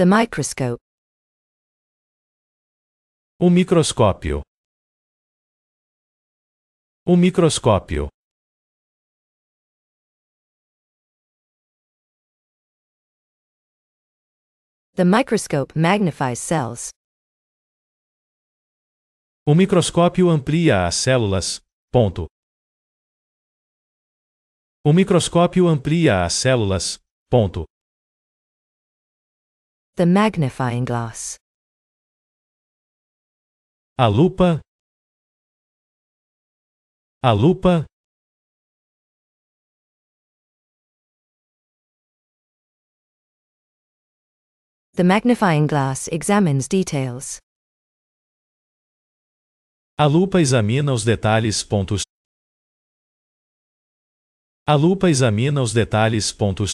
The microscope. O um microscópio. O um microscópio. The microscope magnifies cells. O um microscópio amplia as células. Ponto. O microscópio amplia as células. Ponto. The magnifying glass. A lupa. A lupa. The magnifying glass examines details. A lupa examina os detalhes. Pontos. A lupa examina os detalhes. Pontos.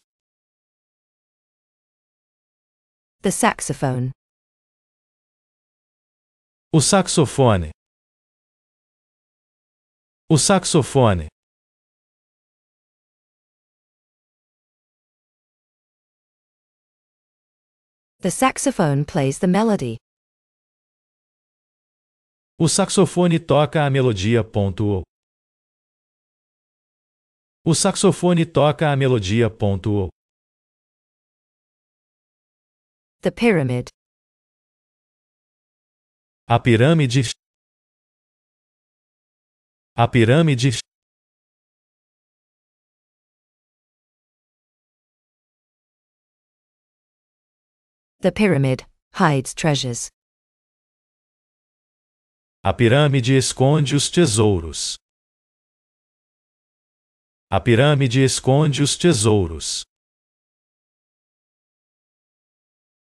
The saxophone. O saxofone. O saxofone. The saxophone plays the melody. O saxofone toca a melodia. Ponto. O saxofone toca a melodia. Ponto. The pyramid. A pirâmide. A pirâmide. The pyramid hides treasures. A pirâmide esconde os tesouros. A pirâmide esconde os tesouros.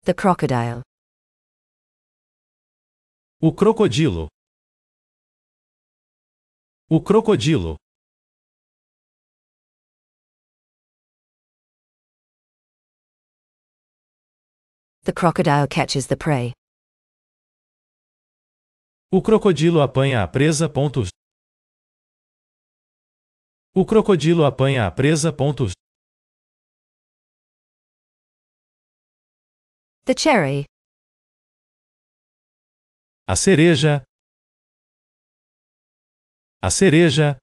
The crocodile. O crocodilo. O crocodilo. The crocodile catches the prey. O crocodilo apanha a presa. Pontos. O crocodilo apanha a presa. Pontos. The cherry. A cereja. A cereja.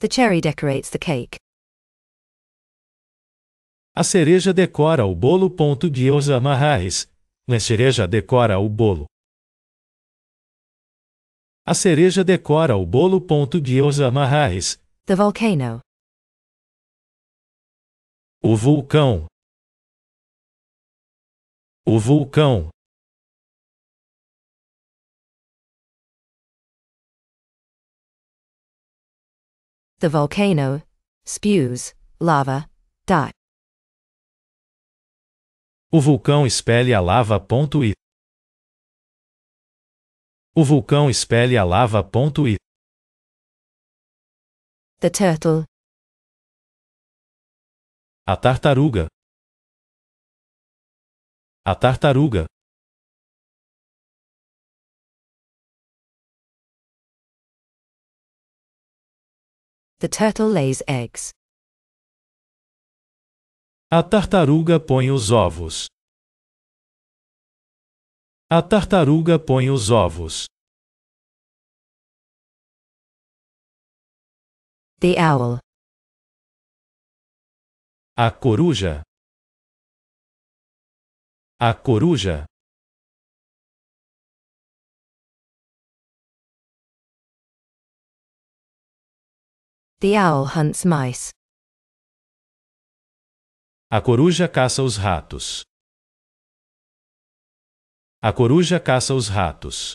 The cherry decorates the cake. A cereja decora o bolo. ponto de Gyoza Harris A cereja decora o bolo. A cereja decora o bolo. ponto de Gyoza Harris The volcano. O vulcão. O vulcão. The volcano spews lava. Dot. O vulcão espelha a lava. Ponto e. O vulcão espelha a lava. Ponto e. The turtle. A tartaruga. A tartaruga. The turtle lays eggs. A tartaruga põe os ovos. A tartaruga põe os ovos. The owl. A coruja. A coruja. The owl hunts mice. A coruja caça os ratos. A coruja caça os ratos.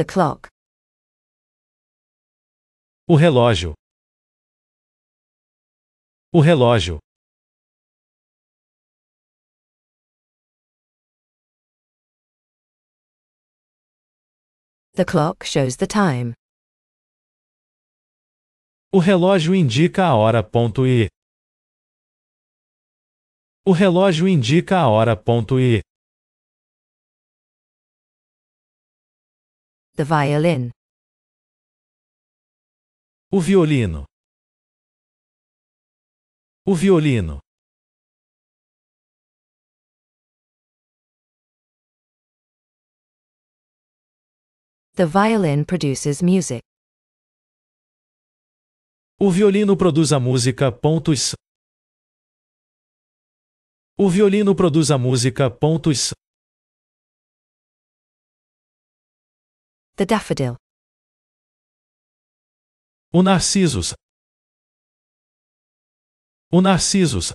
The clock. O relógio. O relógio. The clock shows the time. O relógio indica a hora. Ponto e. O relógio indica a hora. Ponto e. The violin. O violino. O violino. The violin produces music. O violino produz a música. Pontos. O violino produz a música. Pontos. The daffodil. O narcisos. O narcisos.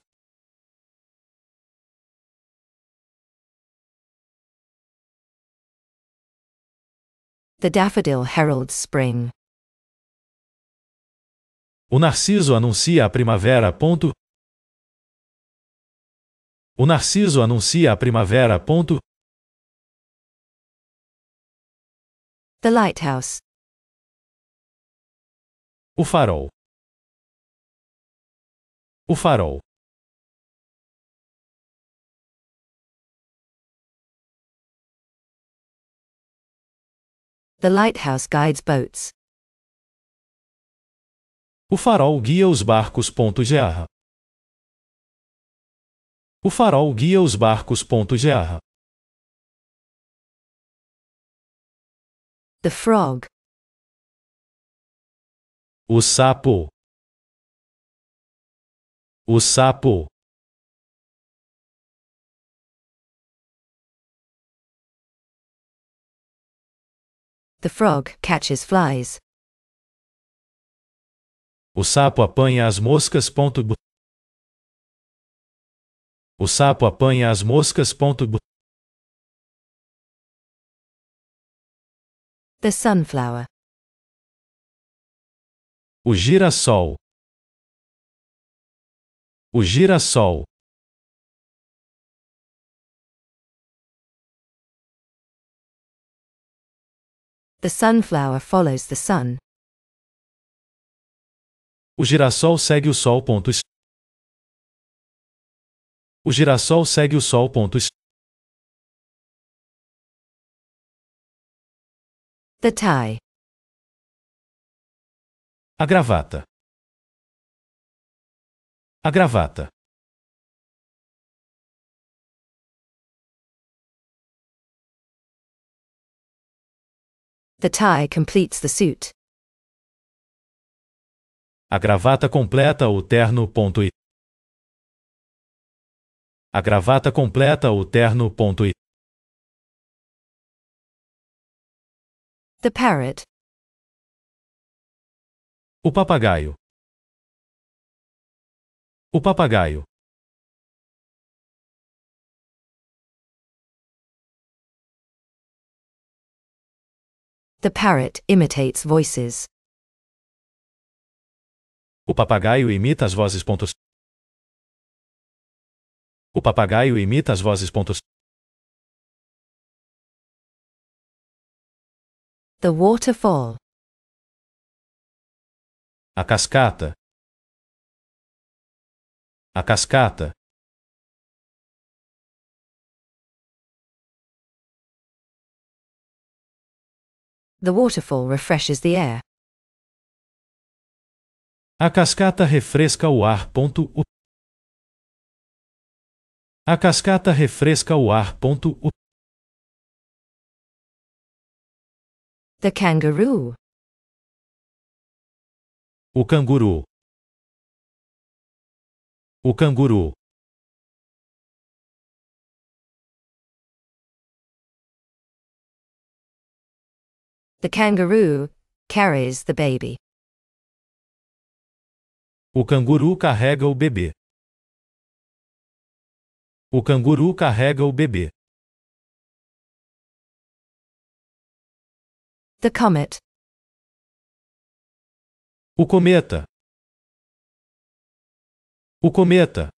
The daffodil heralds spring. O narciso anuncia a primavera. Ponto. O narciso anuncia a primavera. Ponto. The lighthouse. O farol. O farol. The lighthouse guides boats. O farol guia os barcos. .gr. O farol guia os barcos. .gr. The frog. O sapo. O sapo. The frog catches flies. O sapo apanha as moscas. O sapo apanha as moscas. The sunflower. O girassol. O girassol. The sunflower follows the sun. O girassol segue o sol. Pontos. O girassol segue o sol. Pontos. The tie. A gravata. A gravata. The tie completes the suit. A gravata completa o terno. Ponto e. A gravata completa o terno. Ponto e. The parrot. O papagaio. O papagaio. The parrot imitates voices. O papagaio imita as vozes. Pontos. O papagaio imita as vozes. Pontos. The waterfall. A cascata. A cascata. The waterfall refreshes the air. A cascata refresca o ar. A cascata refresca o ar. The kangaroo. O canguru. O canguru. The kangaroo carries the baby. O canguru carrega o bebê. O canguru carrega o bebê. The comet. O cometa. O cometa.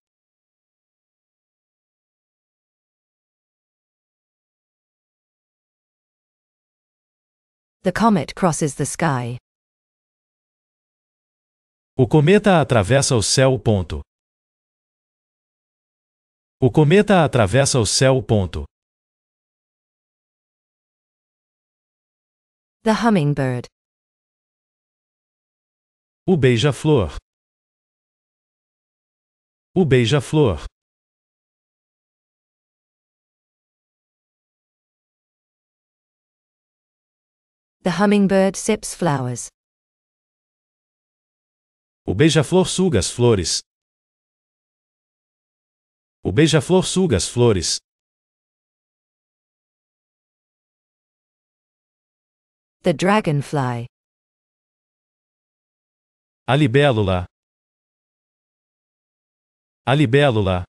The comet crosses the sky. O cometa atravessa o céu. Ponto. O cometa atravessa o céu. Ponto. The hummingbird. O beija-flor. O beija-flor. The hummingbird sips flowers. O beija-flor suga as flores. O beija-flor suga as flores. The dragonfly. A libélula. A libélula.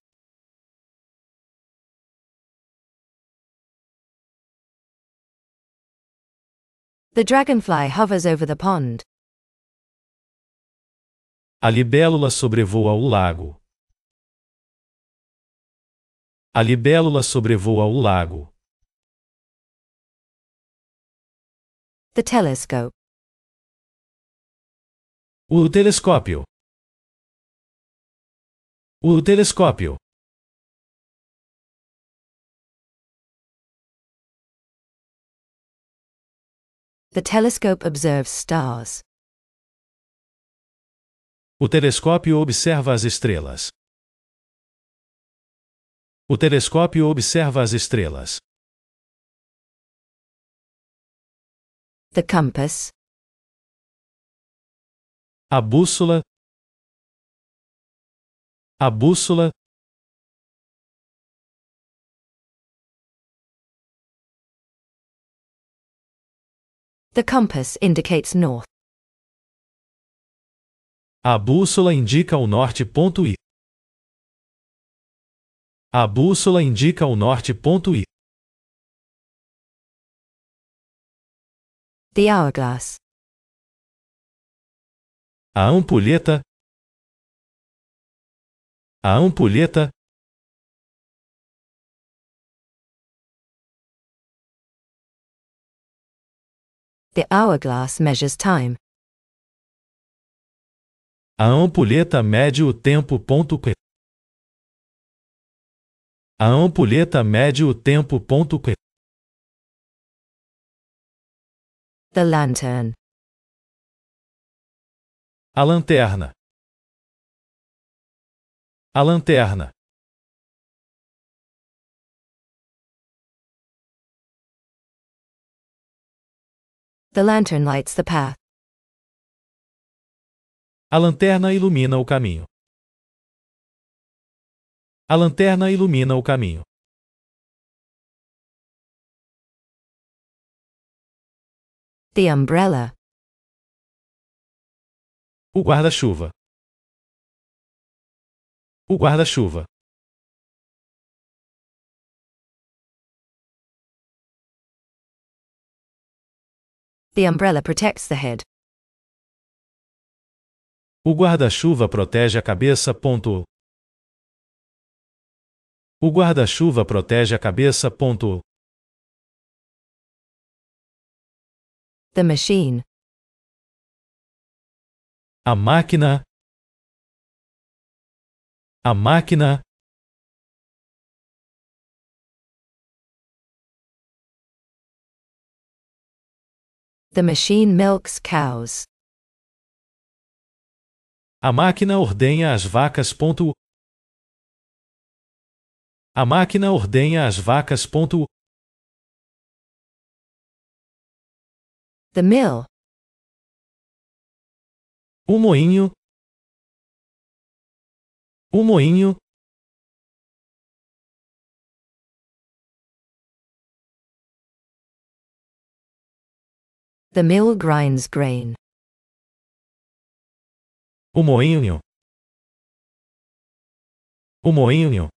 The dragonfly hovers over the pond. A libélula sobrevoa o lago. A libélula sobrevoa o lago. The telescope. O telescópio. O telescópio. The telescope observes stars. O telescópio observa as estrelas. O telescópio observa as estrelas. The compass. A bússola. A bússola. The compass indicates north. A bússola indica o norte. Ponto I. A bússola indica o norte. Ponto I. The hourglass. A ampulheta. A ampulheta. The hourglass measures time. A ampulheta mede o tempo. Ponto A ampulheta mede o tempo. Ponto The lantern. A lanterna. A lanterna. The lantern lights the path. A lanterna ilumina o caminho. A lanterna ilumina o caminho. The umbrella. O guarda-chuva. O guarda-chuva. The umbrella protects the head. O guarda-chuva protege a cabeça. Ponto. O guarda-chuva protege a cabeça. Ponto. The machine. A máquina. A máquina. The machine milks cows. A máquina ordenha as vacas. Ponto. A máquina ordenha as vacas. Ponto. The mill. O moinho. O moinho. The mill grinds grain. O moinho. O moinho.